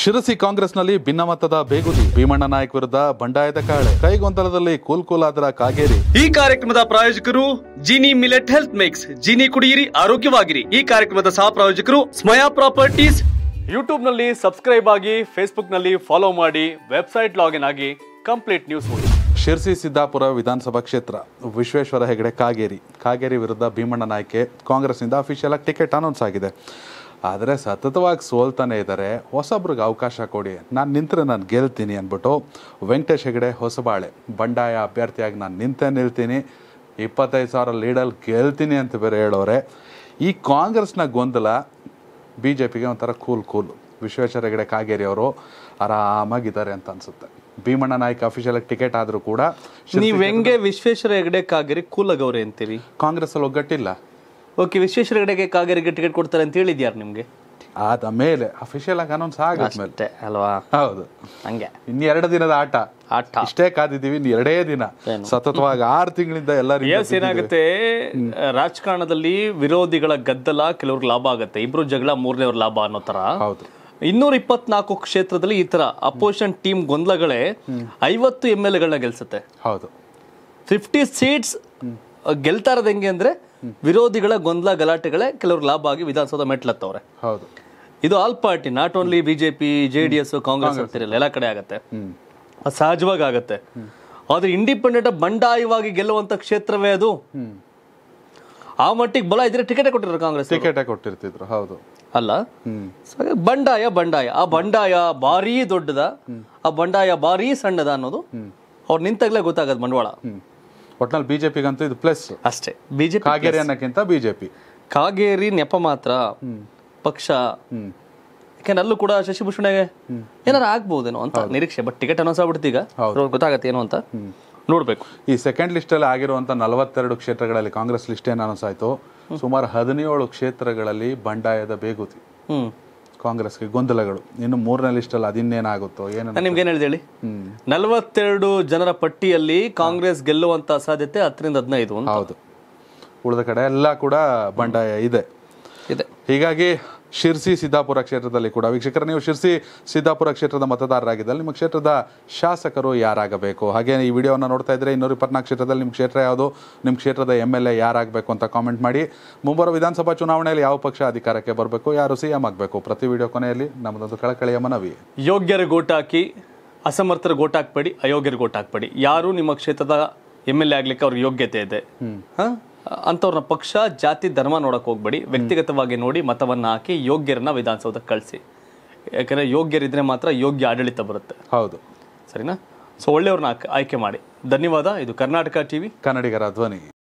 ಶಿರಸಿ ಕಾಂಗ್ರೆಸ್ನಲ್ಲಿ ಭಿನ್ನಮತದ ಬೇಗುದಿ ಭೀಮಣ್ಣ ನಾಯಕ್ ವಿರುದ್ಧ ಬಂಡಾಯದ ಕಾಳೆ ಕೈಗೊಂದಲದಲ್ಲಿ ಕೂಲ್ಕೂಲಾದರ ಕಾಗೇರಿ ಈ ಕಾರ್ಯಕ್ರಮದ ಪ್ರಾಯೋಜಕರು Jini millet health mix Jini ಕುಡಿಯಿರಿ ಆರೋಗ್ಯವಾಗಿರಿ ಈ ಕಾರ್ಯಕ್ರಮದ ಸಹ ಪ್ರಾಯೋಜಕರು ಸ್ಮಯಾ ಪ್ರಾಪರ್ಟೀಸ್ ಯೂಟ್ಯೂಬ್ ನಲ್ಲಿ ಸಬ್ಸ್ಕ್ರೈಬ್ ಆಗಿ ಫೇಸ್ಬುಕ್ ನಲ್ಲಿ ಫಾಲೋ ಮಾಡಿ ವೆಬ್ಸೈಟ್ ಲಾಗಿನ್ ಆಗಿ ಕಂಪ್ಲೀಟ್ ನ್ಯೂಸ್ ನೋಡಿ ಶಿರ್ಸಿ ಸಿದ್ದಾಪುರ ವಿಧಾನಸಭಾ ಕ್ಷೇತ್ರ ವಿಶ್ವೇಶ್ವರ ಹೆಗಡೆ ಕಾಗೇರಿ ಕಾಗೇರಿ ವಿರುದ್ಧ ಭೀಮಣ್ಣ ನಾಯ್ಕೆ ಕಾಂಗ್ರೆಸ್ನಿಂದ ಅಫಿಷಿಯಲ್ ಆಗಿ ಟಿಕೆಟ್ ಅನೌನ್ಸ್ ಆಗಿದೆ ಆದರೆ ಸತತವಾಗಿ ಸೋಲ್ತಾನೆ ಇದ್ದಾರೆ ಹೊಸೊಬ್ರಿಗೆ ಅವಕಾಶ ಕೊಡಿ ನಾನು ನಿಂತರೆ ನಾನು ಗೆಲ್ತೀನಿ ಅಂದ್ಬಿಟ್ಟು ವೆಂಕಟೇಶ್ ಹೆಗಡೆ ಹೊಸಬಾಳೆ ಬಂಡಾಯ ಅಭ್ಯರ್ಥಿಯಾಗಿ ನಾನು ನಿಂತೆ ನಿಲ್ತೀನಿ ಇಪ್ಪತ್ತೈದು ಸಾವಿರ ಲೀಡಲ್ಲಿ ಗೆಲ್ತೀನಿ ಅಂತ ಬೇರೆ ಹೇಳೋರೆ ಈ ಕಾಂಗ್ರೆಸ್ನ ಗೊಂದಲ ಬಿ ಜೆ ಪಿಗೆ ಒಂಥರ ಕೂಲ್ ಕೂಲ್ ವಿಶ್ವೇಶ್ವರ ಹೆಗಡೆ ಕಾಗೇರಿ ಅವರು ಆರಾಮಾಗಿದ್ದಾರೆ ಅಂತ ಅನ್ಸುತ್ತೆ ಭೀಮಣ್ಣ ನಾಯ್ಕ ಅಫಿಷಿಯಲ್ ಟಿಕೆಟ್ ಆದರೂ ಕೂಡ ನೀವು ಹೆಂಗೆ ವಿಶ್ವೇಶ್ವರ ಹೆಗಡೆ ಕಾಗೇರಿ ಕೂಲಗೌರಿ ಅಂತೀರಿ ಕಾಂಗ್ರೆಸ್ಸಲ್ಲಿ ಒಗ್ಗಟ್ಟಿಲ್ಲ ಓಕೆ ವಿಶ್ವೇಶ್ವರಗಡೆಗೆ ಕಾಗೇರಿಗೆ ಟಿಕೆಟ್ ಕೊಡ್ತಾರೆ ಅಂತ ಹೇಳಿದ್ಯಾರು ನಿಮಗೆ ಆದ ಮೇಲೆ ಅಫಿಷಿಯಲ್ ಆಗಿ ಅನೌನ್ಸ್ ಆಗುತ್ತೆ ಅಲ್ವಾ ಹೌದು ಹಂಗೆ ಇನ್ನು ಎರಡು ದಿನದ ಆಟ ಆಟ ಇಷ್ಟೇ ಕಾದಿದ್ದೀವಿ ಇನ್ನು ಎರಡೇ ದಿನ ಸತತವಾಗಿ ಆರು ತಿಂಗಳಿಂದ ಎಲ್ಲರಿಗೂ ಏನಾಗುತ್ತೆ ರಾಜಕಾರಣದಲ್ಲಿ ವಿರೋಧಿಗಳ ಗದ್ದಲ ಕೆಲವ್ರಿಗೆ ಲಾಭ ಆಗುತ್ತೆ ಇಬ್ರು ಜಗಳ ಮೂರನೇವ್ರ ಲಾಭ ಅನ್ನೋ ತರ ಹೌದು ಇನ್ನೂರ ಇಪ್ಪತ್ನಾಲ್ಕು ಕ್ಷೇತ್ರದಲ್ಲಿ ಈ ತರ ಅಪೋಸಿಷನ್ ಟೀಮ್ ಗೊಂದಲಗಳೇ ಐವತ್ತು ಎಂ ಎಲ್ ಎಗಳನ್ನ ಗೆಲ್ಸುತ್ತೆ ಹೌದು ಫಿಫ್ಟಿ ಸೀಟ್ಸ್ ಗೆಲ್ತಾ ಇರೋದು ಹೆಂಗೆ ಅಂದ್ರೆ ವಿರೋಧಿಗಳ ಗೊಂದಲ ಗಲಾಟೆಗಳೇ ಕೆಲವರು ಲಾಭ ಆಗಿ ವಿಧಾನಸೌಧ ಮೆಟ್ಲತ್ತವ್ರೆ ಹೌದು ಇದು all party not only BJP J D S Congress ಅಂತಿರಲ್ಲ ಎಲ್ಲ ಕಡೆ ಆಗತ್ತೆ ಅದು ಸಹಜವಾಗಿ ಆಗತ್ತೆ ಆದ್ರೆ ಇಂಡಿಪೆಂಡೆಂಟ್ ಬಂಡಾಯವಾಗಿ ಗೆಲ್ಲುವಂತ ಕ್ಷೇತ್ರವೇ ಅದು ಆ ಮಟ್ಟಿಗೆ ಬಲ ಇದ್ರೆ ಟಿಕೆಟ್ ಕೊಟ್ಟಿರೋ ಕಾಂಗ್ರೆಸ್ ಟಿಕೆಟ್ ಕೊಟ್ಟಿರ್ತಿದ್ರು ಹೌದು ಅಲ್ಲ ಬಂಡಾಯ ಬಂಡಾಯ ಆ ಬಂಡಾಯ ಬಾರಿ ದೊಡ್ಡದ ಆ ಬಂಡಾಯ ಭಾರಿ ಸಣ್ಣದ ಅನ್ನೋದು ಅವ್ರು ನಿಂತಾಗ್ಲೇ ಗೊತ್ತಾಗದ್ ಬಂಡವಾಳ ಒಟ್ನಲ್ಲಿ ಬಿಜೆಪಿಗಂತೂ ಇದು ಪ್ಲಸ್ ಅಷ್ಟೇ ಬಿಜೆಪಿ ಕಾಗೇರಿ ಅನ್ನೋಕ್ಕಿಂತ ಬಿಜೆಪಿ ಕಾಗೇರಿ ನೆಪ ಮಾತ್ರ ಪಕ್ಷ ಯಾಕೆಂದ್ರೆ ಅಲ್ಲೂ ಕೂಡ ಶಶಿಭೂಷಣೆಗೆ ಏನಾರ ಆಗ್ಬಹುದೇನೋ ಅಂತ ನಿರೀಕ್ಷೆ ಬಟ್ ಟಿಕೆಟ್ ಅನೌನ್ಸ್ ಈಗ ಗೊತ್ತಾಗತ್ತೆ ಏನು ಅಂತ ನೋಡ್ಬೇಕು ಈ ಸೆಕೆಂಡ್ ಲಿಸ್ಟ್ ಅಲ್ಲಿ ಆಗಿರುವಂತ ನಲವತ್ತೆರಡು ಕ್ಷೇತ್ರಗಳಲ್ಲಿ ಕಾಂಗ್ರೆಸ್ ಲಿಸ್ಟ್ ಏನು ಅನೌನ್ಸ್ ಆಯ್ತು ಸುಮಾರು ಹದಿನೇಳು ಕ್ಷೇತ್ರಗಳಲ್ಲಿ ಬಂಡಾಯದ ಬೇಗುತಿ ಕಾಂಗ್ರೆಸ್ಗೆ ಗೊಂದಲಗಳು ಇನ್ನು ಮೂರನೇ ಅಲ್ಲಿ ಅದಿನ್ನೇನಾಗುತ್ತೋ ಏನು ನಿಮ್ಗೆ ಹೇಳಿದೆ ಹೇಳಿ ನಲವತ್ತೆರಡು ಜನರ ಪಟ್ಟಿಯಲ್ಲಿ ಕಾಂಗ್ರೆಸ್ ಗೆಲ್ಲುವಂತ ಸಾಧ್ಯತೆ ಹತ್ತರಿಂದ ಹದಿನೈದು ಹೌದು ಉಳಿದ ಕಡೆ ಎಲ್ಲ ಕೂಡ ಬಂಡಾಯ ಇದೆ ಇದೆ ಹೀಗಾಗಿ ಶಿರ್ಸಿ ಸಿದ್ದಾಪುರ ಪ್ರದೇಶದಲ್ಲಿ ಕೂಡ ವೀಕ್ಷಕರ ನೀವು ಶಿರ್ಸಿ ಸಿದ್ದಾಪುರ ಕ್ಷೇತ್ರದ ಮತದಾರರಾಗಿದ್ದಲ್ಲಿ ನಿಮ್ಮ ಕ್ಷೇತ್ರದ ಶಾಸಕರ ಯಾರು ಆಗಬೇಕು ಹಾಗೇ ಈ ವಿಡಿಯೋವನ್ನು ನೋಡ್ತಾ ಇದ್ದರೆ 224 ಕ್ಷೇತ್ರದ ನಿಮ್ಮ ಕ್ಷೇತ್ರ ಯಾವುದು ನಿಮ್ಮ ಕ್ಷೇತ್ರದ ಎಂಎಲ್ಎ ಯಾರು ಆಗಬೇಕು ಅಂತ ಕಾಮೆಂಟ್ ಮಾಡಿ ಮುಂಬರ ವಿಧಾನಸಭೆ ಚುನಾವಣೆಯಲ್ಲಿ ಯಾವ ಪಕ್ಷ ಅಧಿಕಾರಕ್ಕೆ ಬರಬೇಕು ಯಾರು ಸಿಎಂ ಆಗಬೇಕು ಪ್ರತಿ ವಿಡಿಯೋ ಕೊನೆಯಲ್ಲಿ ನಮ್ಮಂತ ಒಂದು ಕಳಕಳಿಯ ಮನವಿ ಯೋಗ್ಯರ ಗೋಟಾಕಿ ಅಸಮರ್ಥರ ಗೋಟಾಕ್ಬೇಡಿ ಅಯೋಗ್ಯರ ಗೋಟಾಕ್ಬೇಡಿ ಯಾರು ನಿಮ್ಮ ಕ್ಷೇತ್ರದ ಎಂಎಲ್ಎ ಆಗಲಿಕ್ಕೆ ಅವರಿಗೆ യോഗ്യತೆ ಇದೆ ಹ ಅಂಥವ್ರನ್ನ ಪಕ್ಷ ಜಾತಿ ಧರ್ಮ ನೋಡಕ್ಕೆ ಹೋಗ್ಬೇಡಿ ವ್ಯಕ್ತಿಗತವಾಗಿ ನೋಡಿ ಮತವನ್ನು ಹಾಕಿ ಯೋಗ್ಯರನ್ನ ವಿಧಾನಸೌಧಕ್ಕೆ ಕಳಿಸಿ ಯಾಕಂದ್ರೆ ಯೋಗ್ಯರಿದ್ರೆ ಮಾತ್ರ ಯೋಗ್ಯ ಆಡಳಿತ ಬರುತ್ತೆ ಹೌದು ಸರಿನಾ ಸೊ ಒಳ್ಳೆಯವ್ರನ್ನ ಆಯ್ಕೆ ಮಾಡಿ ಧನ್ಯವಾದ ಇದು ಕರ್ನಾಟಕ ಟಿವಿ ಕನ್ನಡಿಗರ ಧ್ವನಿ